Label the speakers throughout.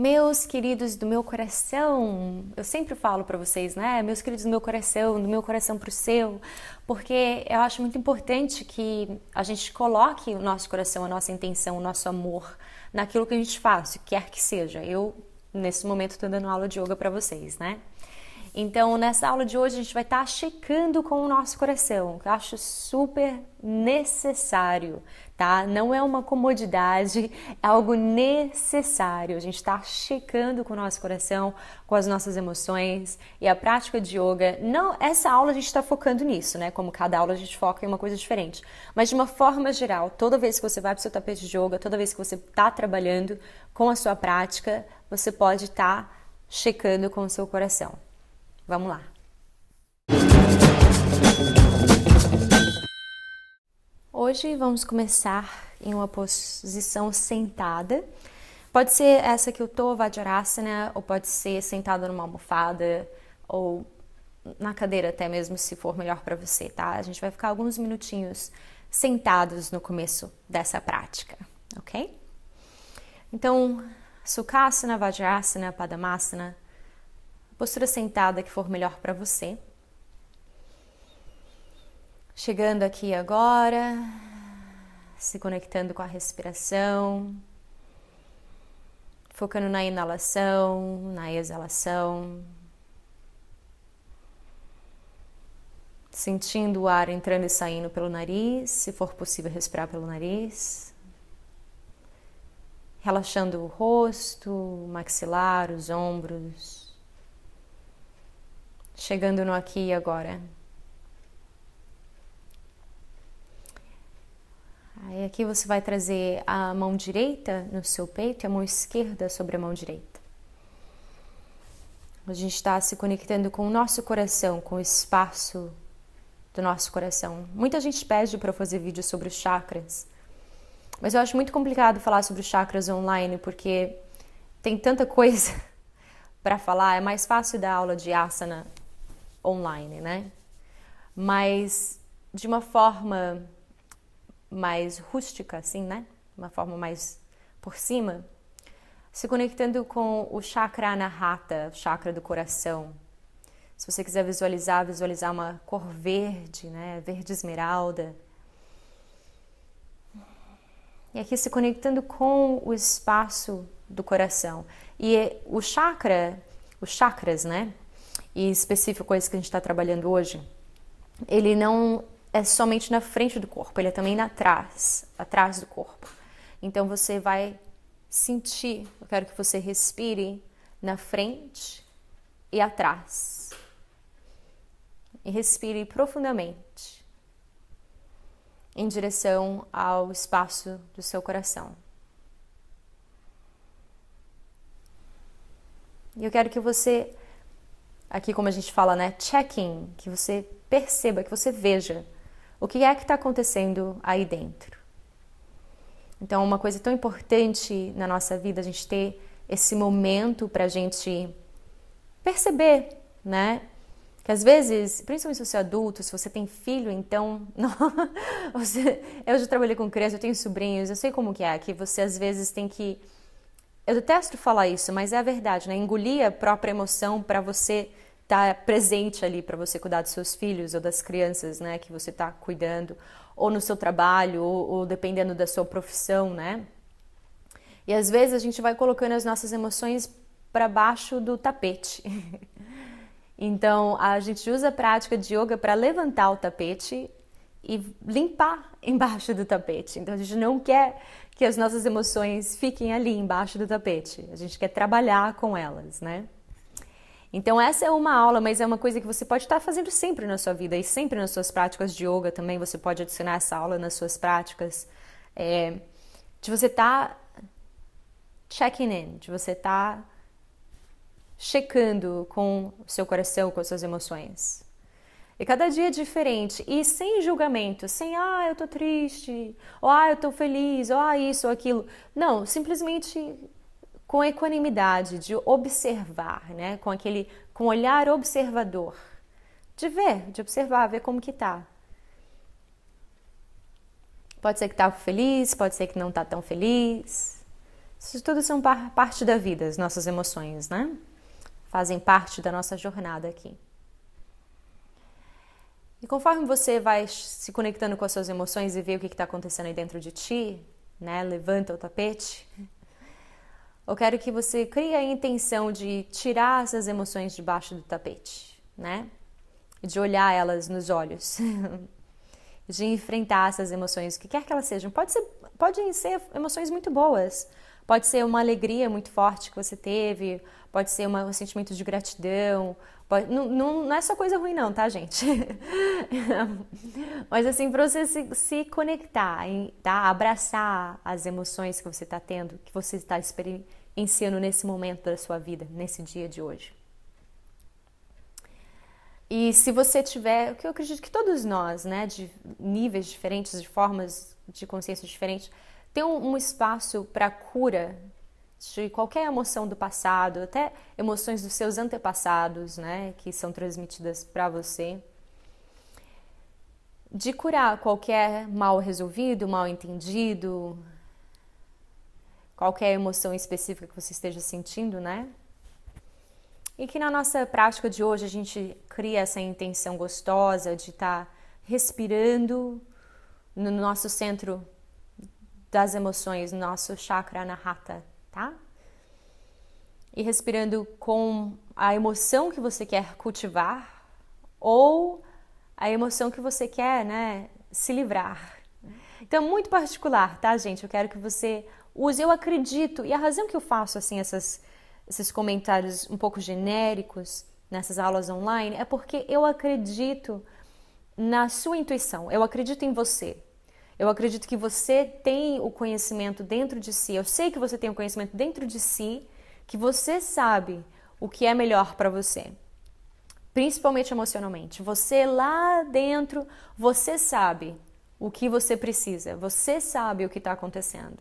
Speaker 1: Meus queridos do meu coração, eu sempre falo para vocês, né? Meus queridos do meu coração, do meu coração para o seu, porque eu acho muito importante que a gente coloque o nosso coração, a nossa intenção, o nosso amor naquilo que a gente faz, o que quer que seja. Eu, nesse momento, estou dando aula de yoga para vocês, né? Então, nessa aula de hoje, a gente vai estar tá checando com o nosso coração, que eu acho super necessário tá? Não é uma comodidade, é algo necessário. A gente está checando com o nosso coração, com as nossas emoções e a prática de yoga. Não, essa aula a gente está focando nisso, né? Como cada aula a gente foca em uma coisa diferente. Mas de uma forma geral, toda vez que você vai para o seu tapete de yoga, toda vez que você está trabalhando com a sua prática, você pode estar tá checando com o seu coração. Vamos lá. Hoje vamos começar em uma posição sentada. Pode ser essa que eu tô, Vajrasana, ou pode ser sentada numa almofada ou na cadeira até mesmo, se for melhor para você, tá? A gente vai ficar alguns minutinhos sentados no começo dessa prática, ok? Então, Sukhasana, Vajrasana, Padamasana, postura sentada que for melhor para você. Chegando aqui agora, se conectando com a respiração, focando na inalação, na exalação, sentindo o ar entrando e saindo pelo nariz, se for possível respirar pelo nariz, relaxando o rosto, o maxilar, os ombros, chegando no aqui e agora. Aí aqui você vai trazer a mão direita no seu peito e a mão esquerda sobre a mão direita. A gente está se conectando com o nosso coração, com o espaço do nosso coração. Muita gente pede para eu fazer vídeo sobre os chakras, mas eu acho muito complicado falar sobre os chakras online porque tem tanta coisa para falar. É mais fácil dar aula de asana online, né? Mas de uma forma mais rústica, assim, né? Uma forma mais por cima, se conectando com o chakra anahata, o chakra do coração. Se você quiser visualizar, visualizar uma cor verde, né? Verde esmeralda. E aqui se conectando com o espaço do coração. E o chakra, os chakras, né? E específico com esse que a gente está trabalhando hoje, ele não é somente na frente do corpo, ele é também na trás, atrás do corpo. Então você vai sentir, eu quero que você respire na frente e atrás. E respire profundamente em direção ao espaço do seu coração. E eu quero que você, aqui como a gente fala, né, checking, que você perceba, que você veja o que é que está acontecendo aí dentro. Então, uma coisa tão importante na nossa vida a gente ter esse momento para a gente perceber, né? Que às vezes, principalmente se você é adulto, se você tem filho, então. eu já trabalhei com crianças, eu tenho sobrinhos, eu sei como que é, que você às vezes tem que. Eu detesto falar isso, mas é a verdade, né? Engolir a própria emoção para você está presente ali para você cuidar dos seus filhos ou das crianças, né, que você está cuidando, ou no seu trabalho, ou, ou, dependendo da sua profissão, né? E às vezes a gente vai colocando as nossas emoções para baixo do tapete. então a gente usa a prática de yoga para levantar o tapete e limpar embaixo do tapete. Então a gente não quer que as nossas emoções fiquem ali embaixo do tapete. A gente quer trabalhar com elas, né? Então essa é uma aula, mas é uma coisa que você pode estar fazendo sempre na sua vida e sempre nas suas práticas de yoga também. Você pode adicionar essa aula nas suas práticas é, de você estar tá checking in, de você estar tá checando com o seu coração, com as suas emoções. E cada dia é diferente e sem julgamento, sem ah, eu tô triste, ou ah, eu tô feliz, ou ah, isso ou aquilo. Não, simplesmente com equanimidade, de observar, né? com aquele com olhar observador, de ver, de observar, ver como que tá. Pode ser que tá feliz, pode ser que não tá tão feliz. Isso tudo são par parte da vida, as nossas emoções, né? Fazem parte da nossa jornada aqui. E conforme você vai se conectando com as suas emoções e vê o que está acontecendo aí dentro de ti, né? Levanta o tapete eu quero que você crie a intenção de tirar essas emoções debaixo do tapete, né? De olhar elas nos olhos. de enfrentar essas emoções, o que quer que elas sejam. Pode ser, podem ser emoções muito boas. Pode ser uma alegria muito forte que você teve, pode ser uma, um sentimento de gratidão. Pode, não, não, não, é só coisa ruim, não, tá, gente? Mas assim, para você se, se conectar, tá? abraçar as emoções que você está tendo, que você está experimentando ensino nesse momento da sua vida, nesse dia de hoje. E se você tiver, o que eu acredito que todos nós, né, de níveis diferentes, de formas de consciência diferentes, tem um, um espaço para cura de qualquer emoção do passado, até emoções dos seus antepassados, né, que são transmitidas para você. De curar qualquer mal resolvido, mal entendido, qualquer emoção específica que você esteja sentindo, né? E que na nossa prática de hoje a gente cria essa intenção gostosa de estar tá respirando no nosso centro das emoções, no nosso chakra anahata, tá? E respirando com a emoção que você quer cultivar ou a emoção que você quer, né, se livrar. Então, muito particular, tá, gente? Eu quero que você use. Eu acredito, e a razão que eu faço assim essas, esses comentários um pouco genéricos nessas aulas online é porque eu acredito na sua intuição, eu acredito em você. Eu acredito que você tem o conhecimento dentro de si. Eu sei que você tem o conhecimento dentro de si, que você sabe o que é melhor para você principalmente emocionalmente. Você lá dentro, você sabe o que você precisa, você sabe o que está acontecendo.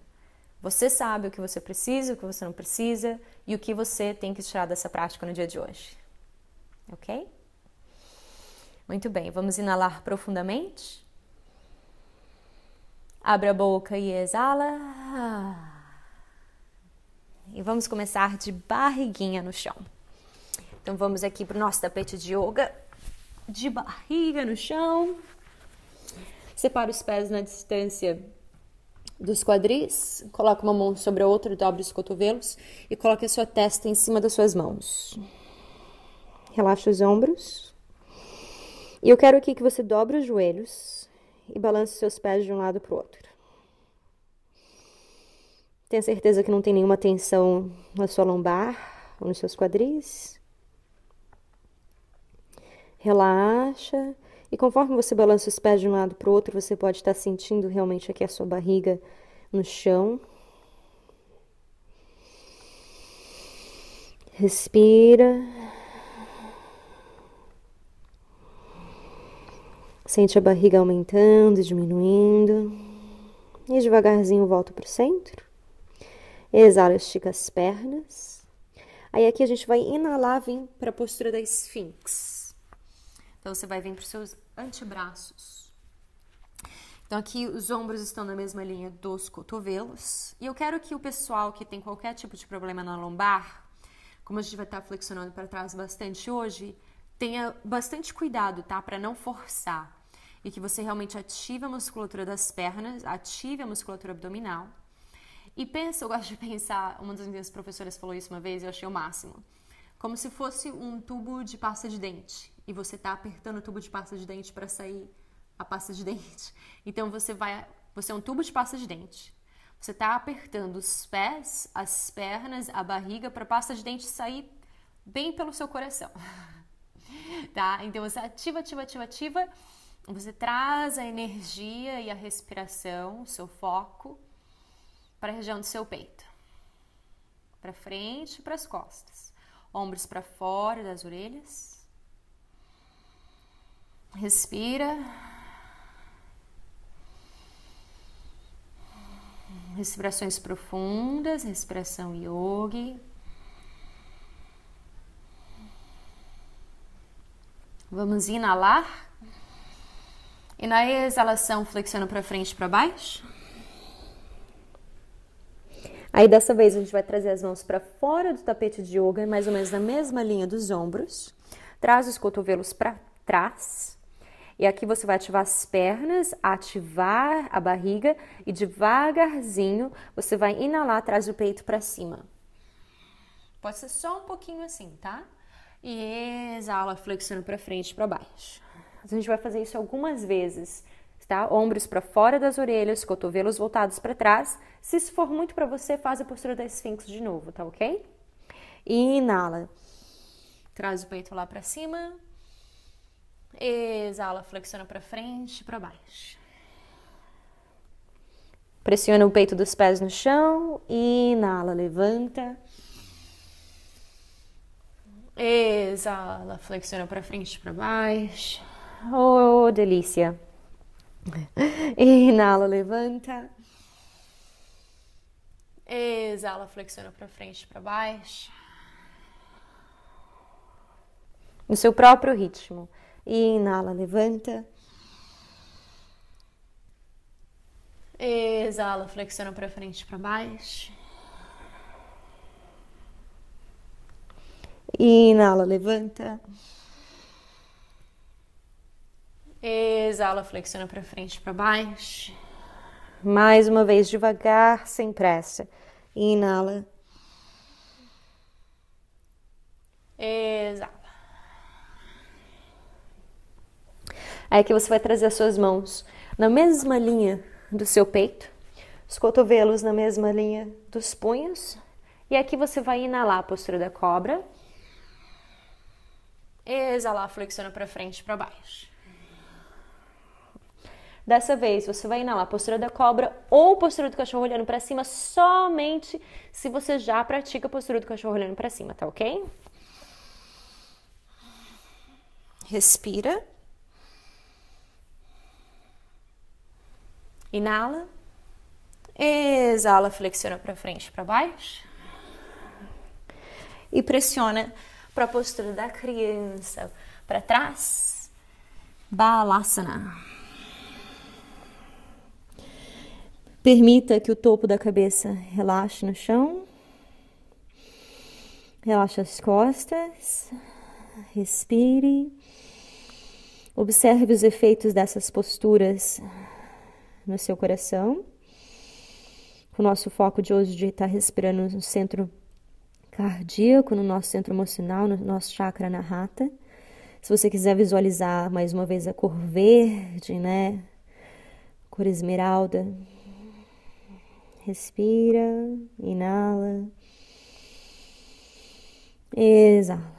Speaker 1: Você sabe o que você precisa, o que você não precisa e o que você tem que tirar dessa prática no dia de hoje. Ok? Muito bem, vamos inalar profundamente. Abre a boca e exala. E vamos começar de barriguinha no chão. Então vamos aqui para o nosso tapete de yoga. De barriga no chão. Separa os pés na distância dos quadris, coloque uma mão sobre a outra, dobre os cotovelos e coloque a sua testa em cima das suas mãos. Relaxa os ombros. E eu quero aqui que você dobre os joelhos e balance seus pés de um lado para o outro. Tenha certeza que não tem nenhuma tensão na sua lombar ou nos seus quadris. Relaxa. E conforme você balança os pés de um lado para o outro, você pode estar tá sentindo realmente aqui a sua barriga no chão. Respira. Sente a barriga aumentando, diminuindo. E devagarzinho volta para o centro. Exala, estica as pernas. Aí aqui a gente vai inalar, vem para a postura da esfinx. Então você vai vir para os seus antebraços. Então, aqui os ombros estão na mesma linha dos cotovelos. E eu quero que o pessoal que tem qualquer tipo de problema na lombar, como a gente vai estar flexionando para trás bastante hoje, tenha bastante cuidado, tá? Para não forçar. E que você realmente ative a musculatura das pernas, ative a musculatura abdominal. E pensa, eu gosto de pensar, uma das minhas professoras falou isso uma vez e eu achei o máximo. Como se fosse um tubo de pasta de dente e você está apertando o tubo de pasta de dente para sair a pasta de dente. Então você vai, você é um tubo de pasta de dente. Você está apertando os pés, as pernas, a barriga para a pasta de dente sair bem pelo seu coração. Tá? Então você ativa, ativa, ativa, ativa. Você traz a energia e a respiração, o seu foco para a região do seu peito. Para frente, para as costas. Ombros para fora das orelhas Respira. Respirações profundas, respiração yogi. Vamos inalar. E na exalação, flexiona para frente e para baixo. Aí dessa vez a gente vai trazer as mãos para fora do tapete de yoga, mais ou menos na mesma linha dos ombros. Traz os cotovelos para trás. E aqui você vai ativar as pernas, ativar a barriga e devagarzinho você vai inalar, traz o peito para cima. Pode ser só um pouquinho assim, tá? E exala, flexiono para frente e para baixo. A gente vai fazer isso algumas vezes, tá? Ombros para fora das orelhas, cotovelos voltados para trás. Se isso for muito para você, faz a postura da esfinx de novo, tá ok? E inala. Traz o peito lá para cima. Exala, flexiona para frente, para baixo. Pressiona o peito dos pés no chão, inala, levanta. Exala, flexiona para frente, para baixo. Oh, delícia. Inala, levanta. Exala, flexiona para frente, para baixo. No seu próprio ritmo. E inala, levanta. Exala, flexiona para frente, para baixo. Inala, levanta. Exala, flexiona para frente, para baixo. Mais uma vez, devagar, sem pressa. Inala. Exala. Aí que você vai trazer as suas mãos na mesma linha do seu peito, os cotovelos na mesma linha dos punhos. E aqui você vai inalar a postura da cobra. Exalar, flexiona para frente e para baixo. Dessa vez, você vai inalar a postura da cobra ou postura do cachorro olhando para cima somente se você já pratica a postura do cachorro olhando para cima, tá ok? Respira. Inala. Exala, flexiona para frente, para baixo. E pressiona para a postura da criança, para trás. Balasana. Permita que o topo da cabeça relaxe no chão. Relaxe as costas. Respire. Observe os efeitos dessas posturas no seu coração. O nosso foco de hoje de estar tá respirando no centro cardíaco, no nosso centro emocional, no nosso chakra na rata. Se você quiser visualizar mais uma vez a cor verde, né? Cor esmeralda. Respira, inala. Exala.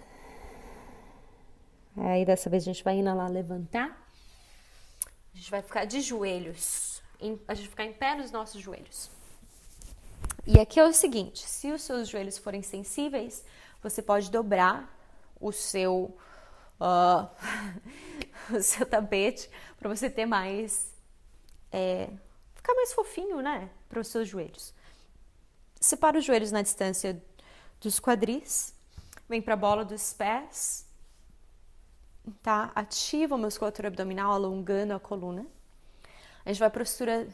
Speaker 1: Aí dessa vez a gente vai inalar, levantar. A gente vai ficar de joelhos em, a gente ficar em pé nos nossos joelhos. E aqui é o seguinte: se os seus joelhos forem sensíveis, você pode dobrar o seu, uh, o seu tapete para você ter mais. É, ficar mais fofinho, né? Para os seus joelhos. Separa os joelhos na distância dos quadris, vem para a bola dos pés, tá? Ativa a musculatura abdominal, alongando a coluna a gente vai para a postura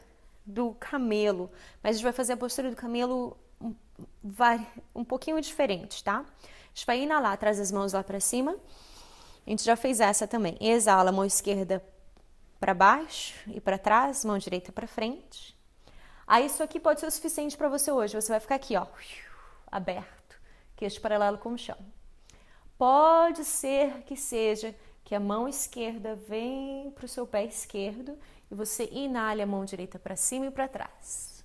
Speaker 1: do camelo, mas a gente vai fazer a postura do camelo um, vai, um pouquinho diferente, tá? A gente vai inalar, traz as mãos lá para cima. A gente já fez essa também. Exala, mão esquerda para baixo e para trás, mão direita para frente. Aí ah, isso aqui pode ser o suficiente para você hoje. Você vai ficar aqui, ó, aberto, queixo paralelo com o chão. Pode ser que seja que a mão esquerda vem para o seu pé esquerdo e você inale a mão direita para cima e para trás.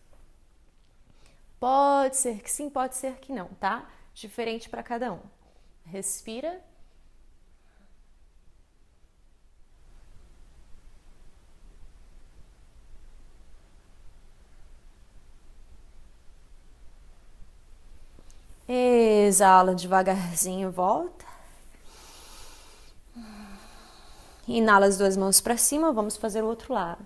Speaker 1: Pode ser que sim, pode ser que não, tá? Diferente para cada um. Respira. Exala devagarzinho, volta. Inala as duas mãos para cima, vamos fazer o outro lado.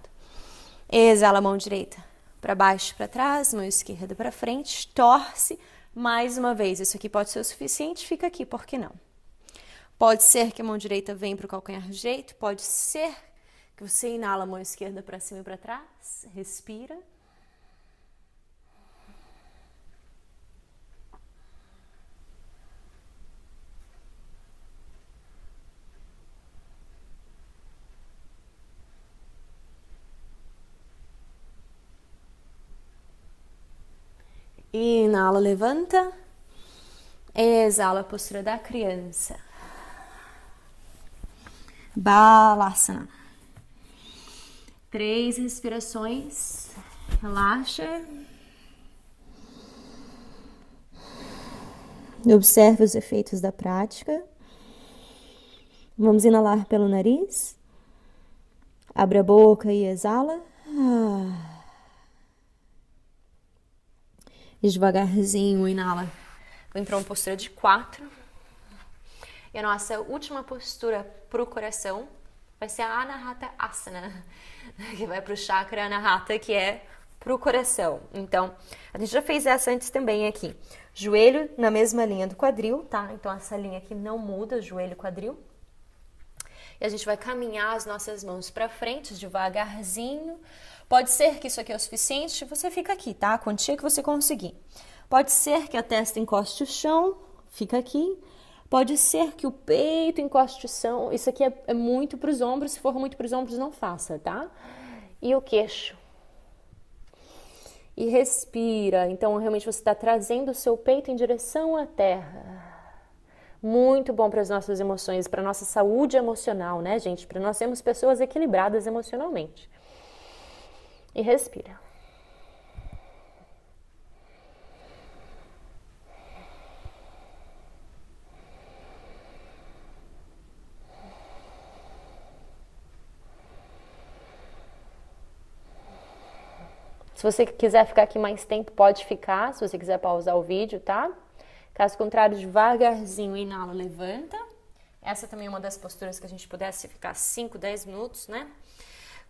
Speaker 1: Exala a mão direita para baixo, para trás, mão esquerda para frente, torce mais uma vez. Isso aqui pode ser o suficiente, fica aqui, por que não? Pode ser que a mão direita venha para o calcanhar direito, pode ser que você inala a mão esquerda para cima e para trás, respira. Inala, levanta. Exala a postura da criança. Balasana. Três respirações. Relaxa. Observe os efeitos da prática. Vamos inalar pelo nariz. Abre a boca e exala. Ah. devagarzinho, inala. Vem para uma postura de quatro. E a nossa última postura para o coração vai ser a Anahata Asana, que vai para o chakra Anahata, que é para o coração. Então, a gente já fez essa antes também aqui. Joelho na mesma linha do quadril, tá? Então, essa linha aqui não muda, joelho, quadril. E a gente vai caminhar as nossas mãos para frente devagarzinho, Pode ser que isso aqui é o suficiente, você fica aqui, tá? A quantia que você conseguir. Pode ser que a testa encoste o chão, fica aqui. Pode ser que o peito encoste o chão. Isso aqui é, é muito para os ombros. Se for muito para os ombros, não faça, tá? E o queixo. E respira. Então, realmente, você está trazendo o seu peito em direção à terra muito bom para as nossas emoções, para a nossa saúde emocional, né, gente? Para nós sermos pessoas equilibradas emocionalmente e respira. Se você quiser ficar aqui mais tempo, pode ficar. Se você quiser pausar o vídeo, tá? Caso contrário, devagarzinho, inala, levanta. Essa também é uma das posturas que a gente pudesse ficar 5, 10 minutos, né?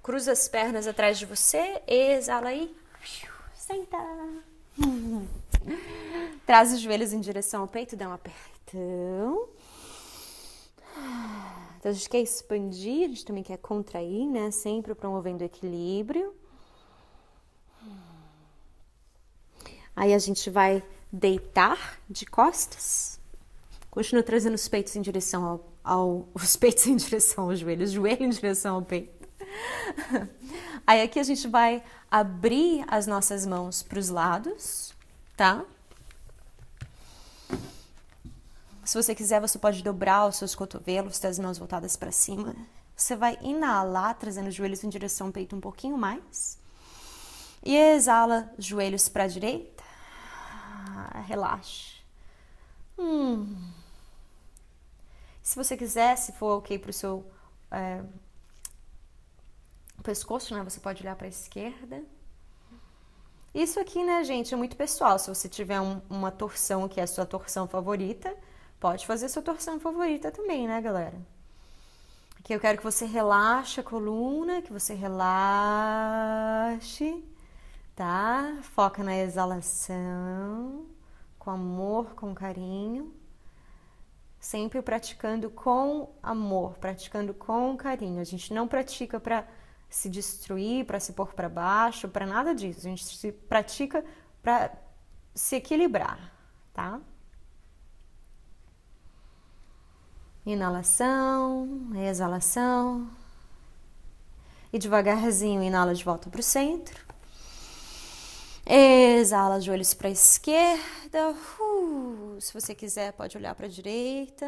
Speaker 1: Cruza as pernas atrás de você, exala aí, senta. Traz os joelhos em direção ao peito, dá um apertão. Então a gente quer expandir, a gente também quer contrair, né? Sempre promovendo equilíbrio. Aí a gente vai deitar de costas. Continua trazendo os peitos em direção ao, ao os peitos em direção aos joelhos, joelho em direção ao peito. Aí aqui a gente vai abrir as nossas mãos para os lados, tá? Se você quiser, você pode dobrar os seus cotovelos, ter as mãos voltadas para cima. Você vai inalar, trazendo os joelhos em direção ao peito um pouquinho mais. E exala, joelhos para a direita. Ah, relaxa. Hum. Se você quiser, se for ok para o seu é, o pescoço, né? Você pode olhar para a esquerda. Isso aqui, né, gente, é muito pessoal. Se você tiver um, uma torção que é a sua torção favorita, pode fazer a sua torção favorita também, né, galera? Aqui eu quero que você relaxe a coluna, que você relaxe, tá? Foca na exalação, com amor, com carinho. Sempre praticando com amor, praticando com carinho. A gente não pratica para se destruir, para se pôr para baixo, para nada disso. A gente se pratica para se equilibrar, tá? Inalação, exalação. E devagarzinho inala de volta para o centro. Exala, joelhos para a esquerda. Uh, se você quiser, pode olhar para a direita.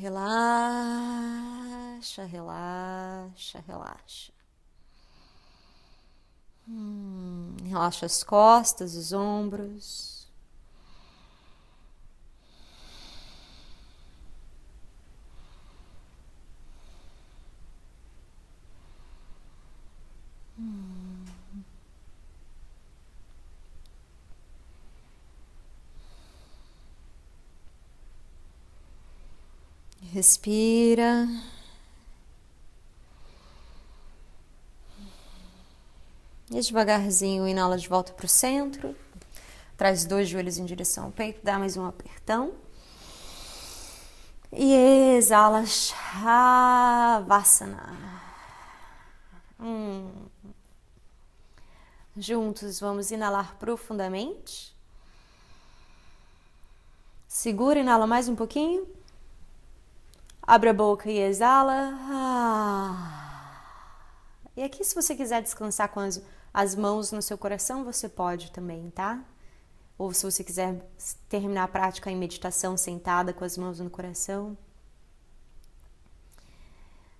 Speaker 1: Relaxa, relaxa, relaxa. Hum, relaxa as costas, os ombros. Respira. E devagarzinho, inala de volta para o centro. Traz dois joelhos em direção ao peito, dá mais um apertão. E exala Shavasana. Hum. Juntos vamos inalar profundamente. Segura, inala mais um pouquinho. Abra a boca e exala. Ah. E aqui, se você quiser descansar com as, as mãos no seu coração, você pode também, tá? Ou se você quiser terminar a prática em meditação sentada com as mãos no coração.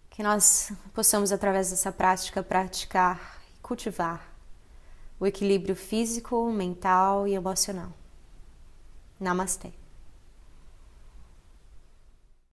Speaker 1: Que nós possamos, através dessa prática, praticar e cultivar o equilíbrio físico, mental e emocional. Namastê.